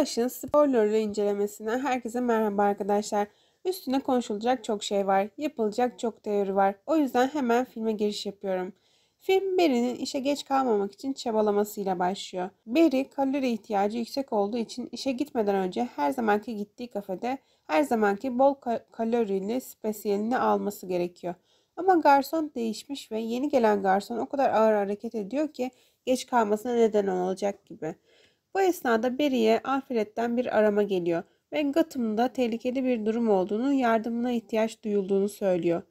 Başın spoilerlı incelemesinden herkese merhaba arkadaşlar. Üstüne konuşulacak çok şey var, yapılacak çok teori var. O yüzden hemen filme giriş yapıyorum. Film Barry'nin işe geç kalmamak için çabalamasıyla başlıyor. Barry kalori ihtiyacı yüksek olduğu için işe gitmeden önce her zamanki gittiği kafede her zamanki bol kalorili spesiyelini alması gerekiyor. Ama garson değişmiş ve yeni gelen garson o kadar ağır hareket ediyor ki geç kalmasına neden olacak gibi. Bu esnada Beri'ye afiletten bir arama geliyor ve Gotham'da tehlikeli bir durum olduğunu, yardımına ihtiyaç duyulduğunu söylüyor.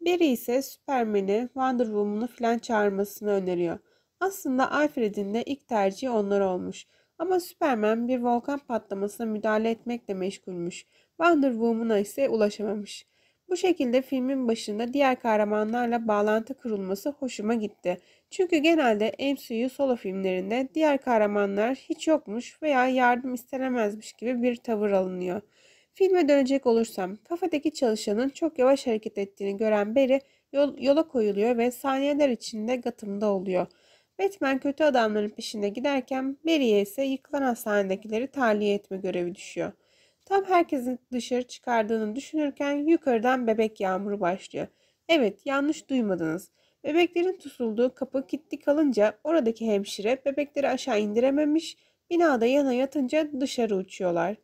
Beri ise Superman'i, Wonder Woman'ı filan çağırmasını öneriyor. Aslında Alfred'in de ilk tercihi onlar olmuş. Ama Superman bir volkan patlamasına müdahale etmekle meşgulmüş. Wonder Woman'a ise ulaşamamış. Bu şekilde filmin başında diğer kahramanlarla bağlantı kurulması hoşuma gitti. Çünkü genelde MCU solo filmlerinde diğer kahramanlar hiç yokmuş veya yardım istenemezmiş gibi bir tavır alınıyor. Filme dönecek olursam kafadaki çalışanın çok yavaş hareket ettiğini gören Barry yol, yola koyuluyor ve saniyeler içinde Gotham'da oluyor. Batman kötü adamların peşinde giderken Barry'e ise yıkılan hastanedekileri tahliye etme görevi düşüyor. Tam herkesin dışarı çıkardığını düşünürken yukarıdan bebek yağmuru başlıyor. Evet yanlış duymadınız. Bebeklerin tutulduğu kapı kilitli kalınca oradaki hemşire bebekleri aşağı indirememiş, binada yana yatınca dışarı uçuyorlar.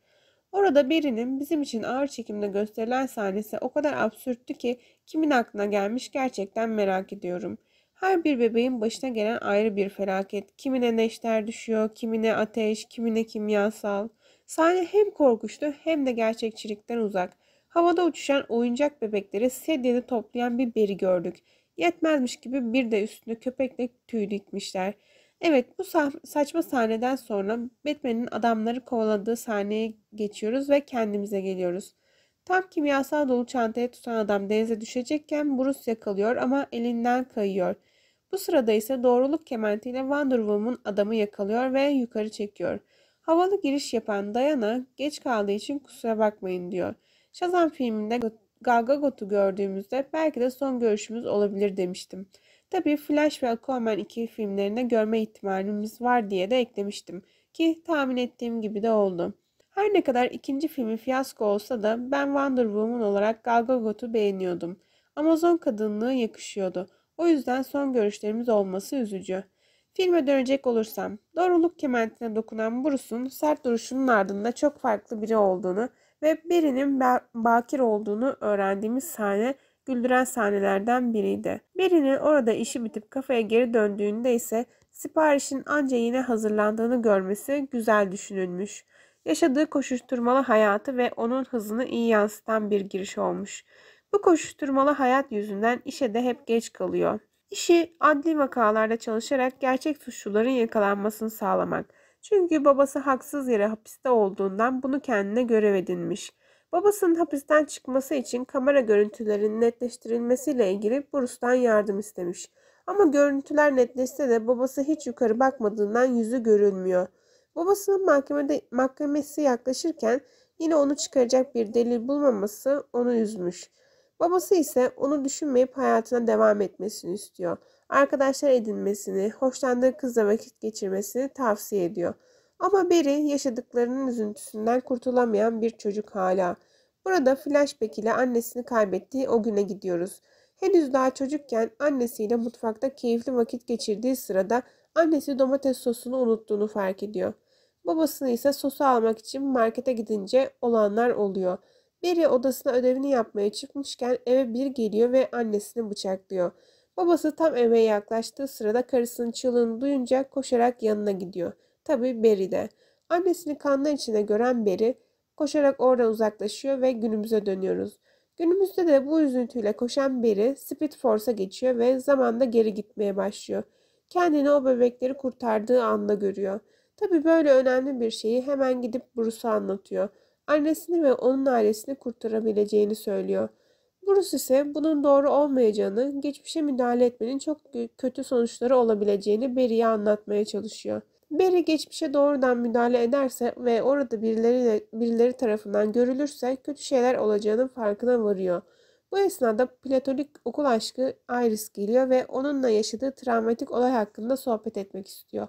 Orada birinin bizim için ağır çekimde gösterilen sahnesi o kadar absürttü ki kimin aklına gelmiş gerçekten merak ediyorum. Her bir bebeğin başına gelen ayrı bir felaket. Kimine neşter düşüyor, kimine ateş, kimine kimyasal. Sahne hem korkuştu hem de gerçekçilikten uzak. Havada uçuşan oyuncak bebekleri sedyeni toplayan bir beri gördük. Yetmezmiş gibi bir de üstünde köpekle tüy dikmişler. Evet bu sah saçma sahneden sonra Batman'in adamları kovaladığı sahneye geçiyoruz ve kendimize geliyoruz. Tam kimyasal dolu çantaya tutan adam denize düşecekken Bruce yakalıyor ama elinden kayıyor. Bu sırada ise doğruluk kementiyle Wonder Woman adamı yakalıyor ve yukarı çekiyor. Havalı giriş yapan Dayana geç kaldığı için kusura bakmayın diyor. Shazam filminde Gal Gadot'u gördüğümüzde belki de son görüşümüz olabilir demiştim. Tabi Flash ve Aquaman 2 filmlerinde görme ihtimalimiz var diye de eklemiştim ki tahmin ettiğim gibi de oldu. Her ne kadar ikinci filmi fiyasko olsa da ben Wonder Woman olarak Gal Gadot'u beğeniyordum. Amazon kadınlığı yakışıyordu. O yüzden son görüşlerimiz olması üzücü. Filme dönecek olursam, doğruluk kementine dokunan Bruce'un sert duruşunun ardında çok farklı biri olduğunu ve birinin bakir olduğunu öğrendiğimiz sahne güldüren sahnelerden biriydi. Birinin orada işi bitip kafaya geri döndüğünde ise siparişin anca yine hazırlandığını görmesi güzel düşünülmüş. Yaşadığı koşuşturmalı hayatı ve onun hızını iyi yansıtan bir giriş olmuş. Bu koşuşturmalı hayat yüzünden işe de hep geç kalıyor. İşi adli vakalarda çalışarak gerçek suçluların yakalanmasını sağlamak. Çünkü babası haksız yere hapiste olduğundan bunu kendine görev edinmiş. Babasının hapisten çıkması için kamera görüntülerinin netleştirilmesiyle ilgili Bruce'dan yardım istemiş. Ama görüntüler netleşse de babası hiç yukarı bakmadığından yüzü görünmüyor. Babasının mahkemede, mahkemesi yaklaşırken yine onu çıkaracak bir delil bulmaması onu üzmüş. Babası ise onu düşünmeyip hayatına devam etmesini istiyor. Arkadaşlar edinmesini, hoşlandığı kızla vakit geçirmesini tavsiye ediyor. Ama Beri yaşadıklarının üzüntüsünden kurtulamayan bir çocuk hala. Burada flashback ile annesini kaybettiği o güne gidiyoruz. Henüz daha çocukken annesiyle mutfakta keyifli vakit geçirdiği sırada annesi domates sosunu unuttuğunu fark ediyor. Babasını ise sosu almak için markete gidince olanlar oluyor.'' Beri odasına ödevini yapmaya çıkmışken eve bir geliyor ve annesini bıçaklıyor. Babası tam eve yaklaştığı sırada karısının çığlığını duyunca koşarak yanına gidiyor. Tabi Beri de. Annesini kanlar içinde gören Beri koşarak oradan uzaklaşıyor ve günümüze dönüyoruz. Günümüzde de bu üzüntüyle koşan Beri Speed Force'a geçiyor ve zamanda geri gitmeye başlıyor. Kendini o bebekleri kurtardığı anda görüyor. Tabi böyle önemli bir şeyi hemen gidip Bruce'a anlatıyor annesini ve onun ailesini kurtarabileceğini söylüyor. Bruce ise bunun doğru olmayacağını, geçmişe müdahale etmenin çok kötü sonuçları olabileceğini Barry'e anlatmaya çalışıyor. Barry geçmişe doğrudan müdahale ederse ve orada birileri, birileri tarafından görülürse kötü şeyler olacağının farkına varıyor. Bu esnada platonik okul aşkı Iris geliyor ve onunla yaşadığı travmatik olay hakkında sohbet etmek istiyor.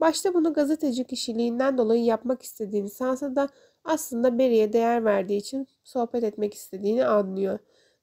Başta bunu gazeteci kişiliğinden dolayı yapmak istediğini sansa da aslında Beri'ye değer verdiği için sohbet etmek istediğini anlıyor.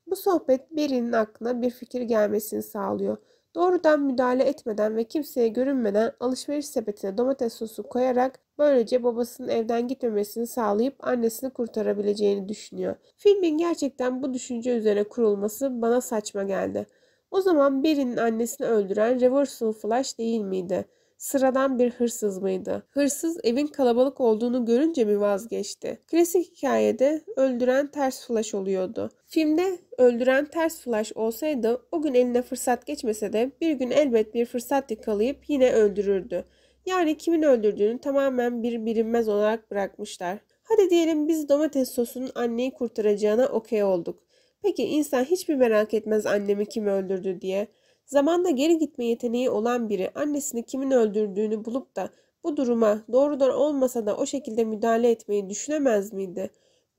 Bu sohbet Beri'nin aklına bir fikir gelmesini sağlıyor. Doğrudan müdahale etmeden ve kimseye görünmeden alışveriş sepetine domates sosu koyarak böylece babasının evden gitmemesini sağlayıp annesini kurtarabileceğini düşünüyor. Filmin gerçekten bu düşünce üzerine kurulması bana saçma geldi. O zaman Beri'nin annesini öldüren Reversal Flash değil miydi? sıradan bir hırsız mıydı? Hırsız evin kalabalık olduğunu görünce mi vazgeçti? Klasik hikayede öldüren ters flash oluyordu. Filmde öldüren ters flash olsaydı o gün eline fırsat geçmese de bir gün elbet bir fırsat yakalayıp yine öldürürdü. Yani kimin öldürdüğünü tamamen bir bilinmez olarak bırakmışlar. Hadi diyelim biz domates sosunun anneyi kurtaracağına okey olduk. Peki insan hiçbir merak etmez annemi kim öldürdü diye? Zamanda geri gitme yeteneği olan biri annesini kimin öldürdüğünü bulup da bu duruma doğrudan olmasa da o şekilde müdahale etmeyi düşünemez miydi?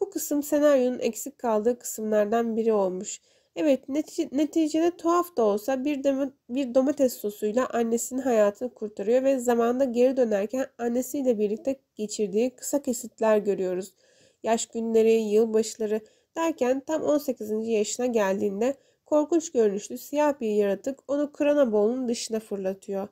Bu kısım senaryonun eksik kaldığı kısımlardan biri olmuş. Evet netice, neticede tuhaf da olsa bir, dem- bir domates sosuyla annesinin hayatını kurtarıyor ve zamanda geri dönerken annesiyle birlikte geçirdiği kısa kesitler görüyoruz. Yaş günleri, yılbaşları derken tam 18. yaşına geldiğinde Korkunç görünüşlü siyah bir yaratık onu Kranabol'un dışına fırlatıyor.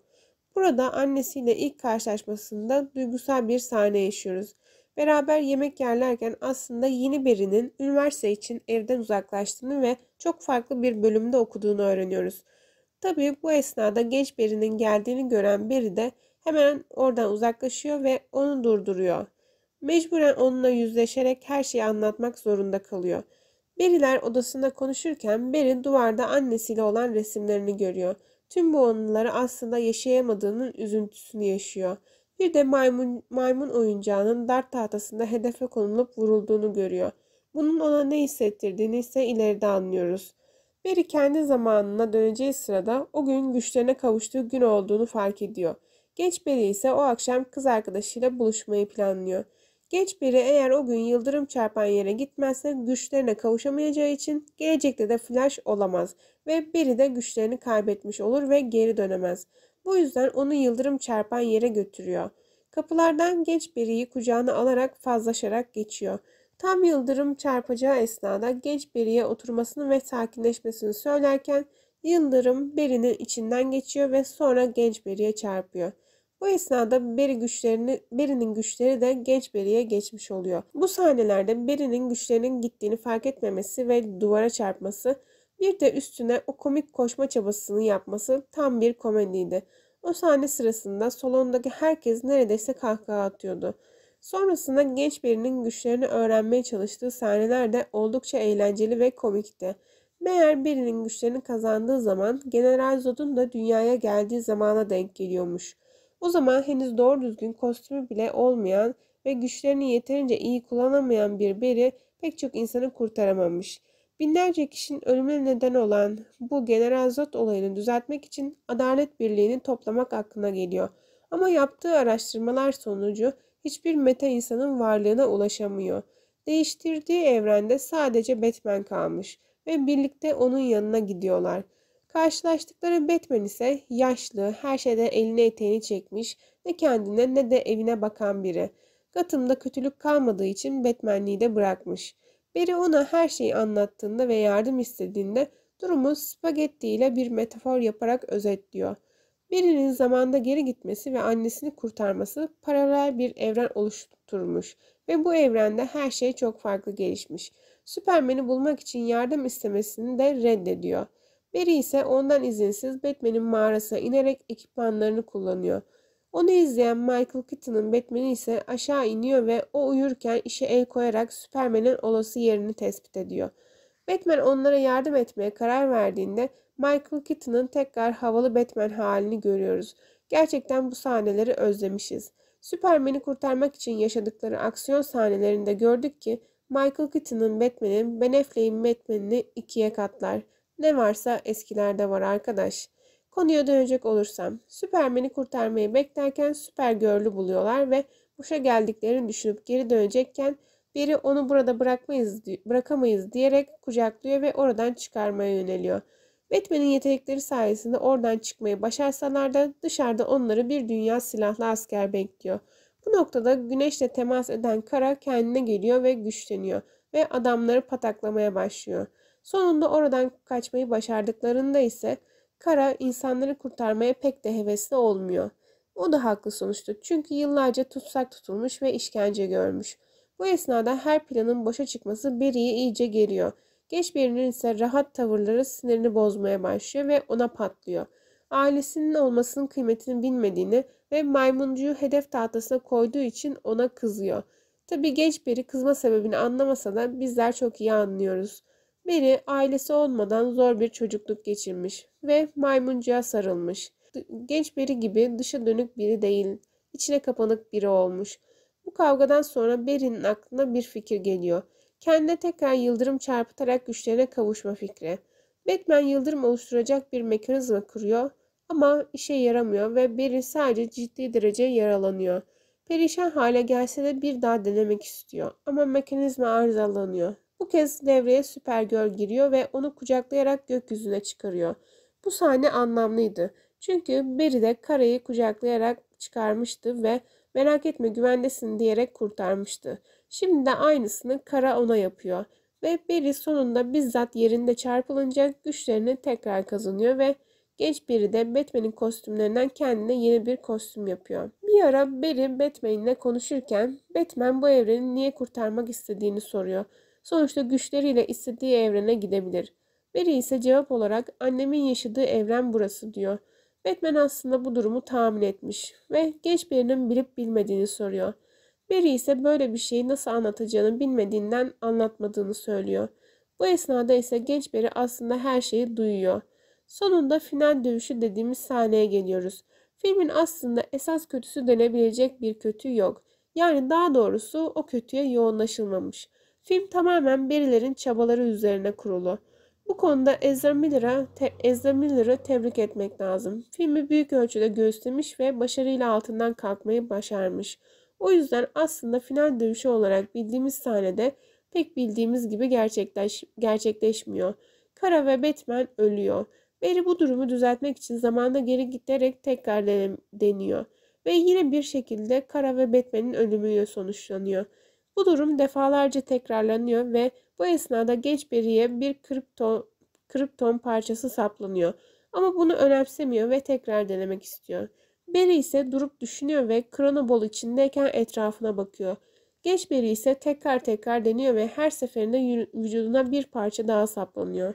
Burada annesiyle ilk karşılaşmasında duygusal bir sahne yaşıyoruz. Beraber yemek yerlerken aslında yeni birinin üniversite için evden uzaklaştığını ve çok farklı bir bölümde okuduğunu öğreniyoruz. Tabii bu esnada genç birinin geldiğini gören biri de hemen oradan uzaklaşıyor ve onu durduruyor. Mecburen onunla yüzleşerek her şeyi anlatmak zorunda kalıyor. Beriler odasında konuşurken Beri duvarda annesiyle olan resimlerini görüyor. Tüm bu anıları aslında yaşayamadığının üzüntüsünü yaşıyor. Bir de maymun, maymun oyuncağının dart tahtasında hedefe konulup vurulduğunu görüyor. Bunun ona ne hissettirdiğini ise ileride anlıyoruz. Beri kendi zamanına döneceği sırada o gün güçlerine kavuştuğu gün olduğunu fark ediyor. Genç Beri ise o akşam kız arkadaşıyla buluşmayı planlıyor. Genç biri eğer o gün yıldırım çarpan yere gitmezse güçlerine kavuşamayacağı için gelecekte de flash olamaz ve biri de güçlerini kaybetmiş olur ve geri dönemez. Bu yüzden onu yıldırım çarpan yere götürüyor. Kapılardan genç biriyi kucağına alarak fazlaşarak geçiyor. Tam yıldırım çarpacağı esnada genç biriye oturmasını ve sakinleşmesini söylerken yıldırım birinin içinden geçiyor ve sonra genç biriye çarpıyor. Bu esnada Beri güçlerini, Beri'nin güçleri de genç Beri'ye geçmiş oluyor. Bu sahnelerde Beri'nin güçlerinin gittiğini fark etmemesi ve duvara çarpması, bir de üstüne o komik koşma çabasını yapması tam bir komediydi. O sahne sırasında salondaki herkes neredeyse kahkaha atıyordu. Sonrasında genç birinin güçlerini öğrenmeye çalıştığı sahneler de oldukça eğlenceli ve komikti. Meğer birinin güçlerini kazandığı zaman General Zod'un da dünyaya geldiği zamana denk geliyormuş. O zaman henüz doğru düzgün kostümü bile olmayan ve güçlerini yeterince iyi kullanamayan bir Beri pek çok insanı kurtaramamış. Binlerce kişinin ölümüne neden olan bu General Zod olayını düzeltmek için adalet birliğini toplamak aklına geliyor. Ama yaptığı araştırmalar sonucu hiçbir meta insanın varlığına ulaşamıyor. Değiştirdiği evrende sadece Batman kalmış ve birlikte onun yanına gidiyorlar. Karşılaştıkları Batman ise yaşlı, her şeyden eline eteğini çekmiş, ne kendine ne de evine bakan biri. Gotham'da kötülük kalmadığı için Batman'liği de bırakmış. Barry ona her şeyi anlattığında ve yardım istediğinde durumu spagetti ile bir metafor yaparak özetliyor. Barry'nin zamanda geri gitmesi ve annesini kurtarması paralel bir evren oluşturmuş ve bu evrende her şey çok farklı gelişmiş. Süpermen'i bulmak için yardım istemesini de reddediyor. Barry ise ondan izinsiz Batman'in mağarasına inerek ekipmanlarını kullanıyor. Onu izleyen Michael Keaton'ın Batman'i ise aşağı iniyor ve o uyurken işe el koyarak Superman'in olası yerini tespit ediyor. Batman onlara yardım etmeye karar verdiğinde Michael Keaton'ın tekrar havalı Batman halini görüyoruz. Gerçekten bu sahneleri özlemişiz. Superman'i kurtarmak için yaşadıkları aksiyon sahnelerinde gördük ki Michael Keaton'ın Batman'i Ben Affleck'in Batman'ini ikiye katlar. Ne varsa eskilerde var arkadaş. Konuya dönecek olursam, Süpermen'i kurtarmayı beklerken Süpergörl'ü buluyorlar ve boşa geldiklerini düşünüp geri dönecekken biri onu burada bırakmayız, bırakamayız diyerek kucaklıyor ve oradan çıkarmaya yöneliyor. Batman'in yetenekleri sayesinde oradan çıkmayı başarsalar da dışarıda onları bir dünya silahlı asker bekliyor. Bu noktada güneşle temas eden kara kendine geliyor ve güçleniyor ve adamları pataklamaya başlıyor. Sonunda oradan kaçmayı başardıklarında ise Kara insanları kurtarmaya pek de hevesli olmuyor. O da haklı sonuçta çünkü yıllarca tutsak tutulmuş ve işkence görmüş. Bu esnada her planın boşa çıkması Beri'yi iyice geriyor. Geç birinin ise rahat tavırları sinirini bozmaya başlıyor ve ona patlıyor. Ailesinin olmasının kıymetini bilmediğini ve maymuncuyu hedef tahtasına koyduğu için ona kızıyor. Tabi genç biri kızma sebebini anlamasa da bizler çok iyi anlıyoruz. Mary ailesi olmadan zor bir çocukluk geçirmiş ve maymuncuya sarılmış. Genç Barry gibi dışa dönük biri değil, içine kapanık biri olmuş. Bu kavgadan sonra Beri'nin aklına bir fikir geliyor. Kendine tekrar yıldırım çarpıtarak güçlerine kavuşma fikri. Batman yıldırım oluşturacak bir mekanizma kuruyor ama işe yaramıyor ve Beri sadece ciddi derece yaralanıyor. Perişan hale gelse de bir daha denemek istiyor ama mekanizma arızalanıyor bu kez devreye Süpergirl giriyor ve onu kucaklayarak gökyüzüne çıkarıyor. Bu sahne anlamlıydı. Çünkü Barry de karayı kucaklayarak çıkarmıştı ve merak etme güvendesin diyerek kurtarmıştı. Şimdi de aynısını kara ona yapıyor. Ve Barry sonunda bizzat yerinde çarpılınca güçlerini tekrar kazanıyor ve genç biri de Batman'in kostümlerinden kendine yeni bir kostüm yapıyor. Bir ara Barry Batman'le konuşurken Batman bu evreni niye kurtarmak istediğini soruyor. Sonuçta güçleriyle istediği evrene gidebilir. Barry ise cevap olarak annemin yaşadığı evren burası diyor. Batman aslında bu durumu tahmin etmiş ve genç birinin bilip bilmediğini soruyor. Barry ise böyle bir şeyi nasıl anlatacağını bilmediğinden anlatmadığını söylüyor. Bu esnada ise genç biri aslında her şeyi duyuyor. Sonunda final dövüşü dediğimiz sahneye geliyoruz. Filmin aslında esas kötüsü denebilecek bir kötü yok. Yani daha doğrusu o kötüye yoğunlaşılmamış. Film tamamen birilerin çabaları üzerine kurulu. Bu konuda Ezra Miller'ı te Ezra Miller'ı tebrik etmek lazım. Filmi büyük ölçüde göstermiş ve başarıyla altından kalkmayı başarmış. O yüzden aslında final dövüşü olarak bildiğimiz sahnede pek bildiğimiz gibi gerçekleş gerçekleşmiyor. Kara ve Batman ölüyor. Barry bu durumu düzeltmek için zamanda geri giderek tekrar deniyor. Ve yine bir şekilde Kara ve Batman'in ölümüyle sonuçlanıyor. Bu durum defalarca tekrarlanıyor ve bu esnada genç biriye bir kripton, kripton parçası saplanıyor. Ama bunu önemsemiyor ve tekrar denemek istiyor. Barry ise durup düşünüyor ve kronobol içindeyken etrafına bakıyor. Genç Biri ise tekrar tekrar deniyor ve her seferinde vücuduna bir parça daha saplanıyor.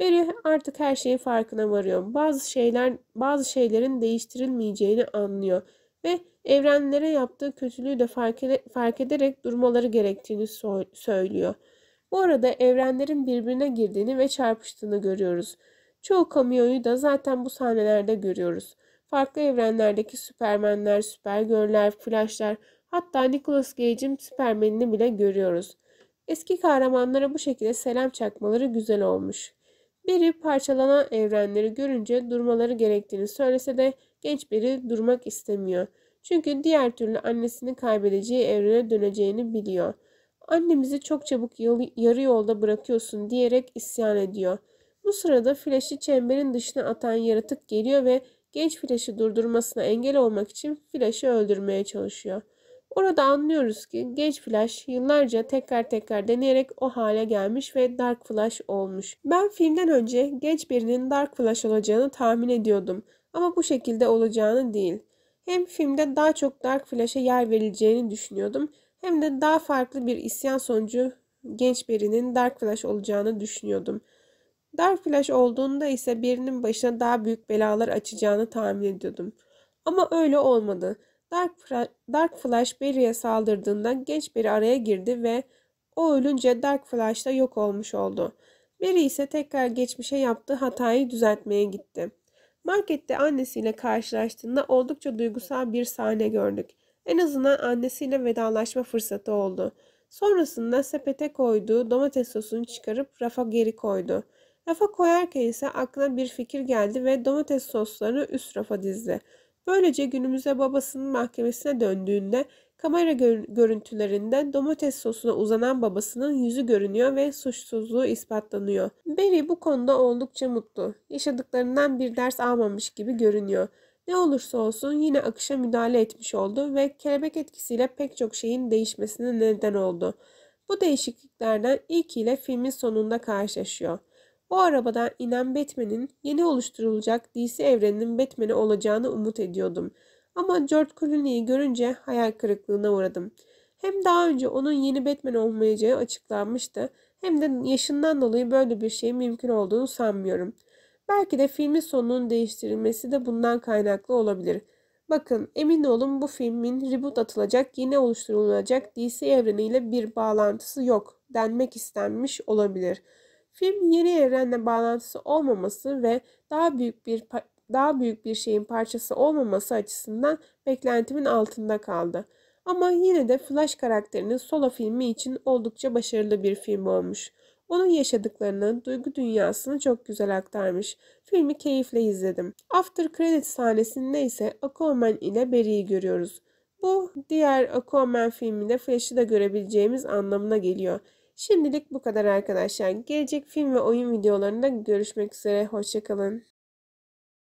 Barry artık her şeyin farkına varıyor. Bazı şeyler bazı şeylerin değiştirilmeyeceğini anlıyor ve evrenlere yaptığı kötülüğü de fark, ede fark ederek durmaları gerektiğini so söylüyor. Bu arada evrenlerin birbirine girdiğini ve çarpıştığını görüyoruz. Çoğu kamyoyu da zaten bu sahnelerde görüyoruz. Farklı evrenlerdeki süpermenler, süpergörler, flashlar hatta Nicholas Cage'in süpermenini bile görüyoruz. Eski kahramanlara bu şekilde selam çakmaları güzel olmuş. Biri parçalanan evrenleri görünce durmaları gerektiğini söylese de genç biri durmak istemiyor. Çünkü diğer türlü annesini kaybedeceği evrene döneceğini biliyor. Annemizi çok çabuk yarı yolda bırakıyorsun diyerek isyan ediyor. Bu sırada Flash'i çemberin dışına atan yaratık geliyor ve genç Flash'ı durdurmasına engel olmak için Flash'ı öldürmeye çalışıyor. Orada anlıyoruz ki genç Flash yıllarca tekrar tekrar deneyerek o hale gelmiş ve Dark Flash olmuş. Ben filmden önce genç birinin Dark Flash olacağını tahmin ediyordum ama bu şekilde olacağını değil. Hem filmde daha çok Dark Flash'e yer verileceğini düşünüyordum hem de daha farklı bir isyan sonucu genç birinin Dark Flash olacağını düşünüyordum. Dark Flash olduğunda ise birinin başına daha büyük belalar açacağını tahmin ediyordum. Ama öyle olmadı. Dark, Dark Flash Barry'e saldırdığında genç biri araya girdi ve o ölünce Dark Flash da yok olmuş oldu. Barry ise tekrar geçmişe yaptığı hatayı düzeltmeye gitti. Markette annesiyle karşılaştığında oldukça duygusal bir sahne gördük. En azından annesiyle vedalaşma fırsatı oldu. Sonrasında sepete koyduğu domates sosunu çıkarıp rafa geri koydu. Rafa koyarken ise aklına bir fikir geldi ve domates soslarını üst rafa dizdi. Böylece günümüze babasının mahkemesine döndüğünde kamera gör görüntülerinde domates sosuna uzanan babasının yüzü görünüyor ve suçsuzluğu ispatlanıyor. Barry bu konuda oldukça mutlu. Yaşadıklarından bir ders almamış gibi görünüyor. Ne olursa olsun yine akışa müdahale etmiş oldu ve kelebek etkisiyle pek çok şeyin değişmesine neden oldu. Bu değişikliklerden ilkiyle filmin sonunda karşılaşıyor. O arabadan inen Batman'in yeni oluşturulacak DC evreninin Batman'i olacağını umut ediyordum. Ama George Clooney'i görünce hayal kırıklığına uğradım. Hem daha önce onun yeni Batman olmayacağı açıklanmıştı hem de yaşından dolayı böyle bir şey mümkün olduğunu sanmıyorum. Belki de filmin sonunun değiştirilmesi de bundan kaynaklı olabilir. Bakın emin olun bu filmin reboot atılacak yeni oluşturulacak DC evreniyle bir bağlantısı yok denmek istenmiş olabilir.'' Film yeni evrenle bağlantısı olmaması ve daha büyük bir daha büyük bir şeyin parçası olmaması açısından beklentimin altında kaldı. Ama yine de Flash karakterinin solo filmi için oldukça başarılı bir film olmuş. Onun yaşadıklarını, duygu dünyasını çok güzel aktarmış. Filmi keyifle izledim. After Credit sahnesinde ise Aquaman ile Barry'i görüyoruz. Bu diğer Aquaman filminde Flash'ı da görebileceğimiz anlamına geliyor. Şimdilik bu kadar arkadaşlar. Gelecek film ve oyun videolarında görüşmek üzere. Hoşçakalın.